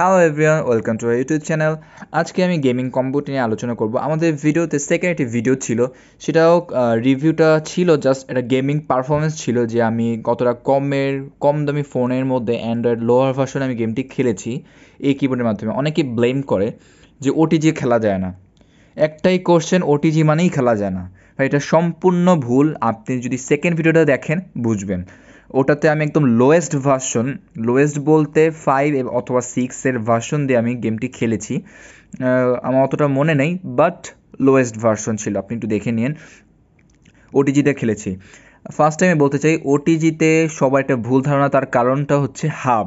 hello everyone welcome to YouTube channel আজকে আমি gaming computer নিয়ে আলোচনা করব আমাদের ভিডিওতে সেকেন্ড একটি ভিডিও ছিল সেটাও রিভিউটা ছিল জাস্ট একটা গেমিং পারফরমেন্স ছিল যে আমি কতটা কমের কম দামি ফোনের মধ্যে অ্যান্ড্রয়েড লোয়ার ভার্সনে আমি গেমটি খেলেছি এই কিবোর্ডের মাধ্যমে অনেকে ব্লেম করে যে ওটিজি খেলা যায় না একটাই কোশ্চেন ওটিজি মানেই খেলা যায় না এটা সম্পূর্ণ ভুল আপনি যদি সেকেন্ড ভিডিওটা দেখেন বুঝবেন ওটাতে আমি একদম লোয়েস্ট ভার্সন লোয়েস্ট বলতে ফাইভ অথবা সিক্সের ভার্সন দিয়ে আমি গেমটি খেলেছি আমার অতটা মনে নেই বাট লোয়েস্ট ভার্সন ছিল আপনি একটু দেখে নিন ওটিজিতে খেলেছি ফার্স্ট টাইমে বলতে চাই ওটিজিতে সবার একটা ভুল ধারণা তার কারণটা হচ্ছে হাব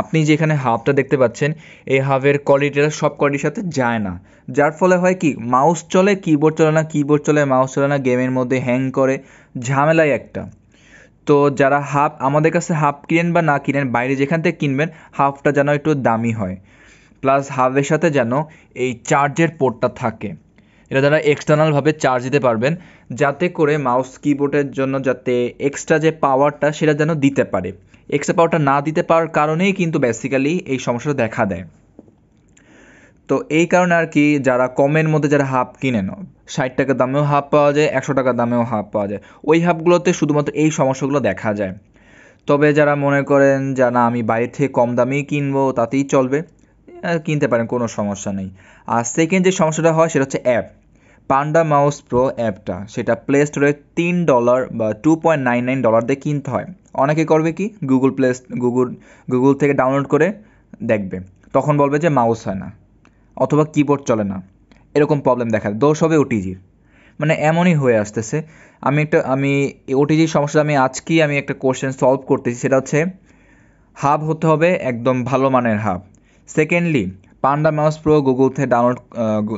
আপনি যেখানে হাবটা দেখতে পাচ্ছেন এই হাবের কোয়ালিটিটা সব কোয়ালিটির সাথে যায় না যার ফলে হয় কি মাউস চলে কিবোর্ড চলে না কিবোর্ড চলে মাউস চলে না গেমের মধ্যে হ্যাং করে ঝামেলাই একটা তো যারা হাফ আমাদের কাছে হাফ কিনেন বা না কিনেন বাইরে যেখান থেকে কিনবেন হাফটা যেন একটু দামি হয় প্লাস হাফের সাথে যেন এই চার্জের পোর্টটা থাকে এটা তারা এক্সটার্নালভাবে চার্জ দিতে পারবেন যাতে করে মাউস কিবোর্ডের জন্য যাতে এক্সট্রা যে পাওয়ারটা সেটা যেন দিতে পারে এক্সট্রা পাওয়ারটা না দিতে পারার কারণেই কিন্তু বেসিক্যালি এই সমস্যাটা দেখা দেয় তো এই কারণে আর কি যারা কমের মধ্যে যারা হাফ কিনে নাও ষাট টাকা দামেও হাফ পাওয়া যায় একশো টাকা দামেও হাফ পাওয়া যায় ওই হাফগুলোতে শুধুমাত্র এই সমস্যাগুলো দেখা যায় তবে যারা মনে করেন যে না আমি বাইরে থেকে কম দামেই কিনবো তাতেই চলবে কিনতে পারেন কোনো সমস্যা নেই আর সেকেন্ড যে সমস্যাটা হয় সেটা হচ্ছে অ্যাপ পান্ডা মাউস প্রো অ্যাপটা সেটা প্লে স্টোরে তিন ডলার বা two point nine nine dollar দিয়ে কিনতে হয় অনেকে করবে কি গুগল প্লে গুগল গুগল থেকে ডাউনলোড করে দেখবে তখন বলবে যে মাউস হয় না অথবা কিবোর্ড চলে না এরকম প্রবলেম দেখা দোষ হবে ওটিজির মানে এমনই হয়ে আসতেছে আমি একটা আমি ওটিজির সমস্যাটা আমি আজকেই আমি একটা কোশ্চেন সলভ করতেছি সেটা হচ্ছে হাব হতে হবে একদম ভালো মানের hub secondly panda mouse pro Google থেকে ডাউনলোড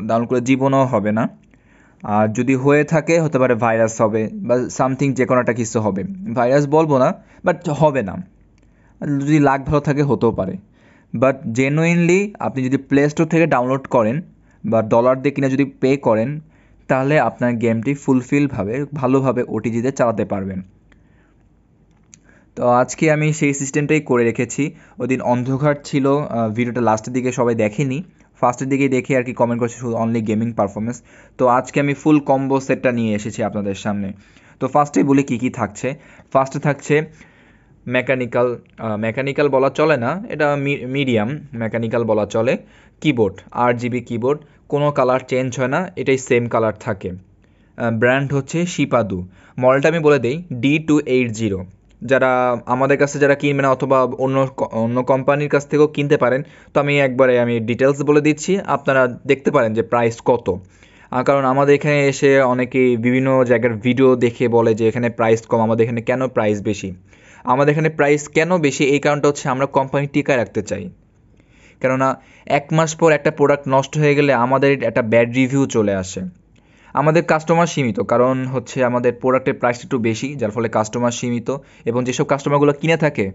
ডাউনলোড করে জীবনও হবে না আর যদি হয়ে থাকে হতে পারে ভাইরাস হবে বা সামথিং যে কোনো একটা কিছু হবে ভাইরাস বলবো না বাট হবে না যদি লাগ ভালো থাকে হতেও পারে বাট জেনুইনলি আপনি যদি প্লে স্টোর থেকে ডাউনলোড করেন বা ডলার দিয়ে কিনা যদি পে করেন তাহলে আপনার গেমটি ফুলফিলভাবে ভালোভাবে ওটিজিতে চালাতে পারবেন তো আজকে আমি সেই সিস্টেমটাই করে রেখেছি ওদিন অন্ধকার ছিল ভিডিওটা লাস্টের দিকে সবাই দেখেনি ফার্স্টের দিকেই দেখে আর কি কমেন্ট করছে শুধু অনলি গেমিং পারফরমেন্স তো আজকে আমি ফুল কম্বো সেটটা নিয়ে এসেছি আপনাদের সামনে তো ফার্স্টেই বলি কী কী থাকছে ফার্স্টে থাকছে মেকানিক্যাল মেকানিক্যাল বলা চলে না এটা মিডিয়াম মেকানিক্যাল বলা চলে কিবোর্ড আর জিবি কিবোর্ড কোনো কালার চেঞ্জ হয় না এটাই সেম কালার থাকে ব্র্যান্ড হচ্ছে শিপাদু মডেলটা আমি বলে দিই ডি টু এইট জিরো যারা আমাদের কাছে যারা কিনবেন অথবা অন্য অন্য কোম্পানির কাছ থেকেও কিনতে পারেন তো আমি একবারে আমি ডিটেলস বলে দিচ্ছি আপনারা দেখতে পারেন যে প্রাইস কত কারণ আমাদের এখানে এসে অনেকেই বিভিন্ন জায়গার ভিডিও দেখে বলে যে এখানে প্রাইস কম আমাদের এখানে কেন প্রাইস বেশি আমাদের এখানে প্রাইস কেন বেশি এই কারণটা হচ্ছে আমরা কোম্পানি টিকায় রাখতে চাই কেননা এক মাস পর একটা প্রোডাক্ট নষ্ট হয়ে গেলে আমাদের একটা ব্যাড রিভিউ চলে আসে আমাদের কাস্টমার সীমিত কারণ হচ্ছে আমাদের প্রোডাক্টের প্রাইস একটু বেশি যার ফলে কাস্টমার সীমিত এবং যেসব কাস্টমারগুলো কিনে থাকে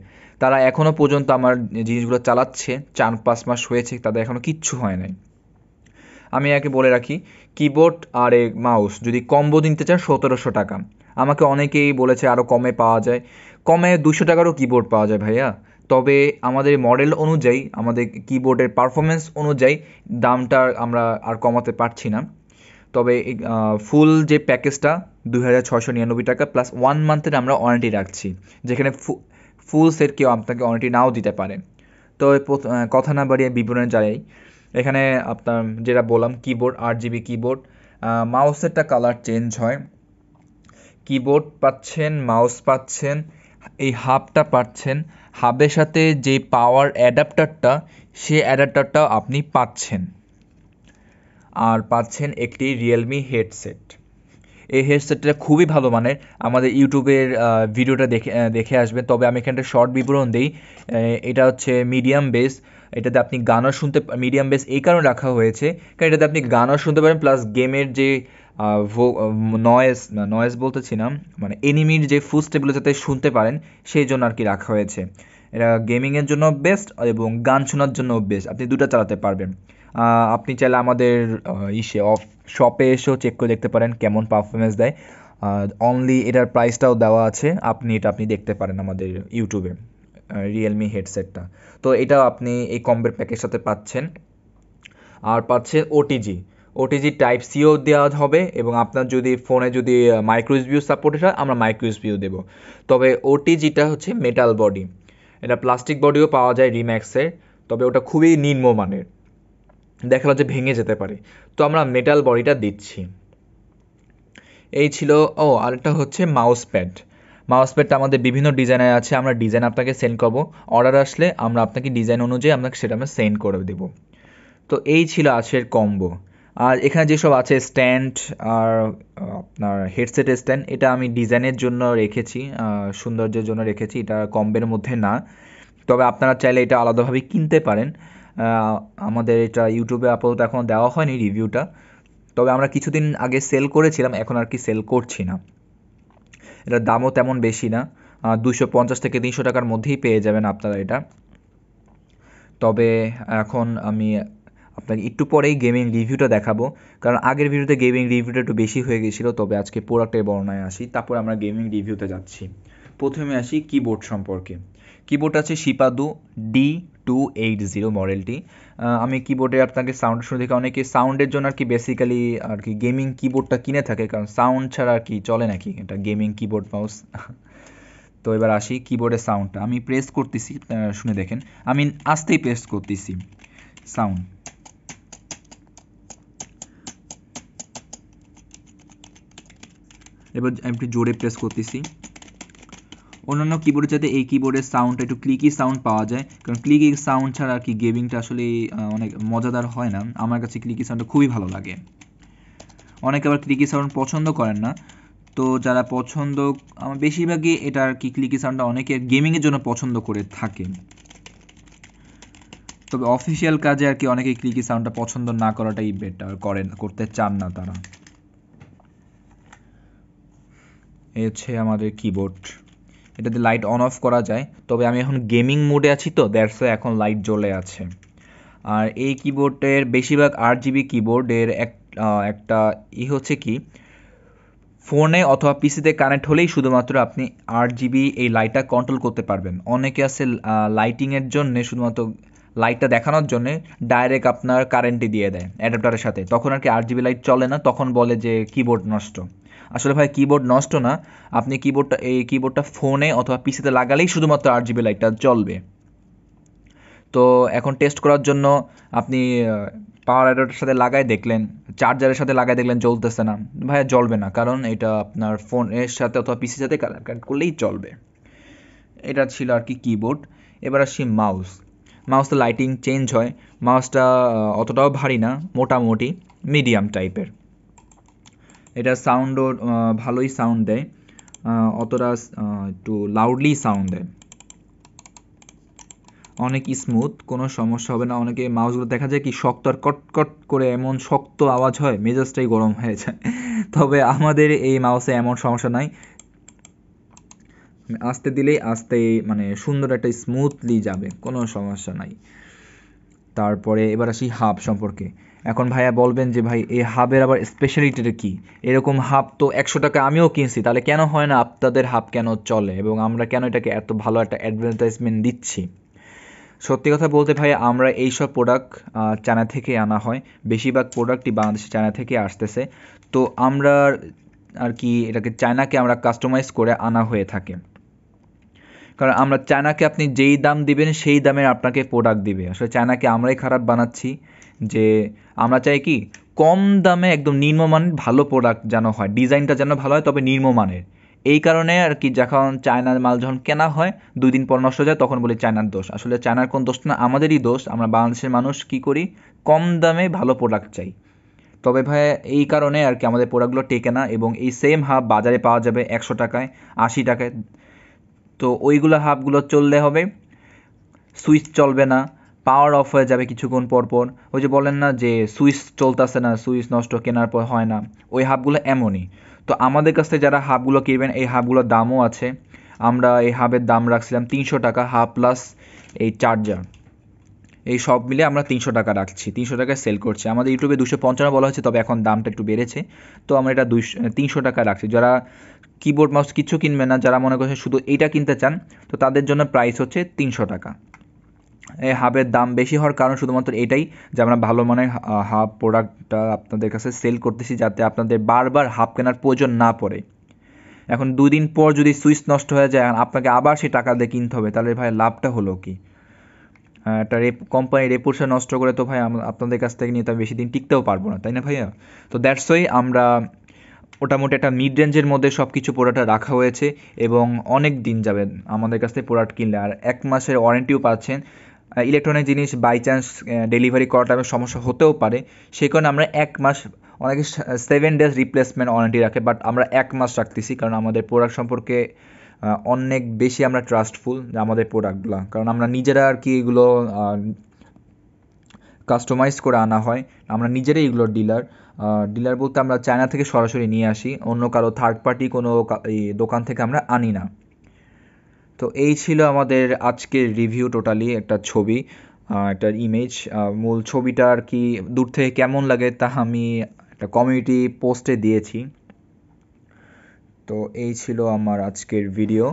তারা এখনও পর্যন্ত আমার জিনিসগুলো চালাচ্ছে চার পাঁচ মাস হয়েছে তাদের এখনও কিচ্ছু হয় নাই আমি একে বলে রাখি কিবোর্ড আর এ মাউস যদি কম্বো দিনতে চান সতেরোশো টাকা আমাকে অনেকেই বলেছে আরও কমে পাওয়া যায় কমে দুশো টাকারও কিবোর্ড পাওয়া যায় ভাইয়া তবে আমাদের মডেল অনুযায়ী আমাদের কিবোর্ডের পারফরমেন্স অনুযায়ী দামটা আমরা আর কমাতে পারছি না তবে ফুল যে প্যাকেজটা দুই হাজার ছশো নিরানব্বই টাকা প্লাস ওয়ান মান্থের আমরা ওয়ারেন্টি রাখছি যেখানে ফুল সেট কেউ আপনাকে ওয়ারেন্টি নাও দিতে পারে তো কথা না বাড়িয়ে বিবরণে যাই এখানে আপনার যেটা বললাম কিবোর্ড আট জিবি কিবোর্ড মাউসেরটা কালার চেঞ্জ হয় কিবোর্ড পাচ্ছেন মাউস পাচ্ছেন এই হাবটা পাচ্ছেন হাবের সাথে যে পাওয়ার অ্যাডাপ্টারটা সে অ্যাডাপ্টারটাও আপনি পাচ্ছেন আর পাচ্ছেন একটি রিয়েলমি হেডসেট এই হেডসেটটা খুবই ভালো মানের আমাদের ইউটিউবের ভিডিওটা দেখে দেখে আসবেন তবে আমি এখানটা শর্ট বিবরণ দিই এটা হচ্ছে মিডিয়াম বেস এটাতে আপনি গানও শুনতে মিডিয়াম বেস এই কারণে রাখা হয়েছে কারণ এটাতে আপনি গানও শুনতে পারেন প্লাস গেমের যে নয়েস নয়েস বলতেছিলাম মানে এনিমির যে ফুড স্টেপগুলো যাতে শুনতে পারেন সেই জন্য আর কি রাখা হয়েছে এটা গেমিংয়ের জন্য বেস্ট এবং গান শোনার জন্য বেস্ট আপনি দুটা চালাতে পারবেন আপনি চাইলে আমাদের ইসে অফ শপে এসেও চেক করে দেখতে পারেন কেমন পারফরমেন্স দেয় অনলি এটার প্রাইসটাও দেওয়া আছে আপনি এটা আপনি দেখতে পারেন আমাদের ইউটিউবে রিয়েলমি হেডসেটটা তো এটা আপনি এই কম্বের প্যাকের সাথে পাচ্ছেন আর পাচ্ছে ওটিজি ওটিজি টাইপ সিও দেওয়া হবে এবং আপনার যদি ফোনে যদি মাইক্রো ইউসবিও সাপোর্টেড হয় আমরা মাইক্রো দেবো তবে ওটিজিটা হচ্ছে মেটাল বডি এটা প্লাস্টিক বডিও পাওয়া যায় রিম্যাক্সের তবে ওটা খুবই নিম্নমানের দেখা যে ভেঙে যেতে পারে তো আমরা মেটাল বডিটা দিচ্ছি এই ছিল ও আরেকটা হচ্ছে মাউস প্যাড মাউস প্যাডটা আমাদের বিভিন্ন ডিজাইনে আছে আমরা ডিজাইন আপনাকে সেন্ড করবো অর্ডার আসলে আমরা আপনাকে ডিজাইন অনুযায়ী আপনাকে সেটা আমরা সেন্ড করে দেবো তো এই ছিল আজকের কম্বো আর এখানে যেসব আছে স্ট্যান্ড আর আপনার হেডসেট স্ট্যান্ড এটা আমি ডিজাইনের জন্য রেখেছি সৌন্দর্যের জন্য রেখেছি এটা কম্বের মধ্যে না তবে আপনারা চাইলে এটা আলাদাভাবে কিনতে পারেন আমাদের এটা ইউটিউবে আপাতত এখন দেওয়া হয়নি রিভিউটা তবে আমরা কিছুদিন আগে সেল করেছিলাম এখন আর কি সেল করছি না এটার দামও তেমন বেশি না দুশো পঞ্চাশ থেকে তিনশো টাকার মধ্যেই পেয়ে যাবেন আপনারা এটা তবে এখন আমি আপনাকে একটু পরেই গেমিং রিভিউটা দেখাবো কারণ আগের ভিডিওতে গেমিং রিভিউটা একটু বেশি হয়ে গেছিলো তবে আজকে প্রোডাক্টের বর্ণায় আসি তারপর আমরা গেমিং রিভিউতে যাচ্ছি প্রথমে আসি কিবোর্ড সম্পর্কে কিবোর্ড আছে শিপাদু ডি টু এইট জিরো মডেলটি আমি কিবোর্ডে আপনাকে সাউন্ড শুনে দেখি অনেকে সাউন্ডের জন্য আর কি বেসিক্যালি আর কি গেমিং কিবোর্ডটা কিনে থাকে কারণ সাউন্ড ছাড়া আর কি চলে নাকি এটা গেমিং কিবোর্ড মাউস তো এবার আসি কিবোর্ডের সাউন্ডটা আমি প্রেস করতেছি শুনে দেখেন আমি আস্তেই প্রেস করতেছি সাউন্ড এবার আমি একটু জোরে প্রেস করতেছি অন্যান্য কিবোর্ডের যাতে এই কিবোর্ডের সাউন্ডটা একটু ক্লিকি সাউন্ড পাওয়া যায় কারণ ক্লিকি সাউন্ড ছাড়া আর কি গেমিংটা আসলে অনেক মজাদার হয় না আমার কাছে ক্লিকি সাউন্ডটা খুবই ভালো লাগে অনেকে আবার ক্লিকি সাউন্ড পছন্দ করেন না তো যারা পছন্দ আমার বেশিরভাগই এটা আর কি ক্লিকি সাউন্ডটা অনেকে গেমিংয়ের জন্য পছন্দ করে থাকে তবে অফিসিয়াল কাজে আর কি অনেকে ক্লিকি সাউন্ডটা পছন্দ না করাটাই বেটার করেন করতে চান না তারা এ হচ্ছে আমাদের কিবোর্ড এটাতে লাইট অন অফ করা যায় তবে আমি এখন গেমিং মোডে আছি তো দ্যাটস এখন লাইট জ্বলে আছে আর এই কিবোর্ডের বেশিরভাগ আট জিবি কিবোর্ডের এক একটা ই হচ্ছে কি ফোনে অথবা পিসিতে কানেক্ট হলেই শুধুমাত্র আপনি আট জিবি এই লাইটটা কন্ট্রোল করতে পারবেন অনেকে আছে লাইটিংয়ের জন্যে শুধুমাত্র লাইটটা দেখানোর জন্যে ডাইরেক্ট আপনার কারেন্টই দিয়ে দেয় অ্যাডাপ্টারের সাথে তখন আর কি আট জিবি লাইট চলে না তখন বলে যে কিবোর্ড নষ্ট আসলে ভাই কিবোর্ড নষ্ট না আপনি কিবোর্ডটা এই কিবোর্ডটা ফোনে অথবা পিসিতে লাগালেই শুধুমাত্র আট জিবি লাইটটা চলবে তো এখন টেস্ট করার জন্য আপনি পাওয়ার অ্যাডাপ্টার সাথে লাগাই দেখলেন চার্জারের সাথে লাগাই দেখলেন চলতেছে না ভাইয়া জ্বলবে না কারণ এটা আপনার ফোনের সাথে অথবা পিসির সাথে কানেক্ট করলেই চলবে এটা ছিল আর কি কিবোর্ড এবার আসি মাউস তো লাইটিং চেঞ্জ হয় মাউসটা অতটাও ভারী না মোটামুটি মিডিয়াম টাইপের এটা সাউন্ডও ভালোই সাউন্ড দেয় অতটা একটু লাউডলি সাউন্ড দেয় অনেক স্মুথ কোনো সমস্যা হবে না অনেকে মাউসগুলো দেখা যায় কি শক্ত আর কটকট করে এমন শক্ত আওয়াজ হয় মেজাজটাই গরম হয়ে যায় তবে আমাদের এই মাউসে এমন সমস্যা নাই আসতে দিলেই আসতে মানে সুন্দর একটা স্মুথলি যাবে কোনো সমস্যা নাই তারপরে এবার আসি হাব সম্পর্কে এখন ভাইয়া বলবেন যে ভাই এই হাবের আবার স্পেশালিটিটা কী এরকম হাব তো একশো টাকা আমিও কিনছি তাহলে কেন হয় না আপনাদের হাব কেন চলে এবং আমরা কেন এটাকে এত ভালো একটা অ্যাডভার্টাইজমেন্ট দিচ্ছি সত্যি কথা বলতে ভাই আমরা এই সব প্রোডাক্ট চায়না থেকে আনা হয় বেশিরভাগ প্রোডাক্টই বাংলাদেশে চায়না থেকে আসতেছে তো আমরা আর কি এটাকে চায়নাকে আমরা কাস্টমাইজ করে আনা হয়ে থাকে কারণ আমরা চায়নাকে আপনি যেই দাম দিবেন সেই দামে আপনাকে প্রোডাক্ট দিবে আসলে চায়নাকে আমরাই খারাপ বানাচ্ছি যে আমরা চাই কি কম দামে একদম নিম্নমানের ভালো প্রোডাক্ট যেন হয় ডিজাইনটা যেন ভালো হয় তবে নিম্নমানের এই কারণে আর কি যখন চায়নার মাল যখন কেনা হয় দুই দিন পর নষ্ট যায় তখন বলি চায়নার দোষ আসলে চায়নার কোন দোষ না আমাদেরই দোষ আমরা বাংলাদেশের মানুষ কি করি কম দামে ভালো প্রোডাক্ট চাই তবে ভাই এই কারণে আর কি আমাদের প্রোডাক্টগুলো টেকে না এবং এই সেম হাব বাজারে পাওয়া যাবে একশো টাকায় আশি টাকায় তো ওইগুলো হাফগুলো চললে হবে সুইচ চলবে না পাওয়ার অফ হয়ে যাবে কিছুক্ষণ পরপর ওই যে বলেন না যে সুইচ চলতেছে না সুইচ নষ্ট কেনার পর হয় না ওই হাবগুলো এমনই তো আমাদের কাছ থেকে যারা হাবগুলো কিনবেন এই হাবগুলোর দামও আছে আমরা এই হাবের দাম রাখছিলাম তিনশো টাকা হাব প্লাস এই চার্জার এই সব মিলে আমরা তিনশো টাকা রাখছি তিনশো টাকায় সেল করছি আমাদের ইউটিউবে দুশো পঞ্চান্ন বলা হয়েছে তবে এখন দামটা একটু বেড়েছে তো আমরা এটা দুইশো তিনশো টাকা রাখছি যারা কিবোর্ড মাউস কিছু কিনবে না যারা মনে করছে শুধু এইটা কিনতে চান তো তাদের জন্য প্রাইস হচ্ছে তিনশো টাকা এই হাবের দাম বেশি হওয়ার কারণ শুধুমাত্র এটাই যে আমরা ভালো মানের হাব প্রোডাক্টটা আপনাদের কাছে সেল করতেছি যাতে আপনাদের বারবার হাব কেনার প্রয়োজন না পড়ে এখন দুদিন পর যদি সুইচ নষ্ট হয়ে যায় আপনাকে আবার সেই টাকা দিয়ে কিনতে হবে তাহলে ভাই লাভটা হলো কি একটা রেপ কোম্পানির রেপুটেশন নষ্ট করে তো ভাই আপনাদের কাছ থেকে নিয়ে তো বেশি দিন টিকতেও পারবো না তাই না ভাইয়া তো দ্যাটস ওই আমরা মোটামুটি একটা মিড রেঞ্জের মধ্যে সব কিছু প্রোডাক্ট রাখা হয়েছে এবং অনেক দিন যাবে আমাদের কাছ থেকে প্রোডাক্ট কিনলে আর এক মাসের ওয়ারেন্টিও পাচ্ছেন ইলেকট্রনিক জিনিস বাই চান্স ডেলিভারি করা টাইমে সমস্যা হতেও পারে সেই কারণে আমরা এক মাস অনেকে সেভেন ডেজ রিপ্লেসমেন্ট ওয়ারেন্টি রাখে বাট আমরা এক মাস রাখতেছি কারণ আমাদের প্রোডাক্ট সম্পর্কে অনেক বেশি আমরা ট্রাস্টফুল আমাদের প্রোডাক্টগুলো কারণ আমরা নিজেরা আর কি এগুলো কাস্টমাইজ করে আনা হয় আমরা নিজেরাই এগুলো ডিলার ডিলার বলতে আমরা চায়না থেকে সরাসরি নিয়ে আসি অন্য কারো থার্ড পার্টি কোনো দোকান থেকে আমরা আনি না তো এই ছিল আমাদের আজকের রিভিউ টোটালি একটা ছবি একটা ইমেজ মূল ছবিটা আর কি দূর থেকে কেমন লাগে তা আমি একটা কমিউনিটি পোস্টে দিয়েছি তো এই ছিল আমার আজকের ভিডিও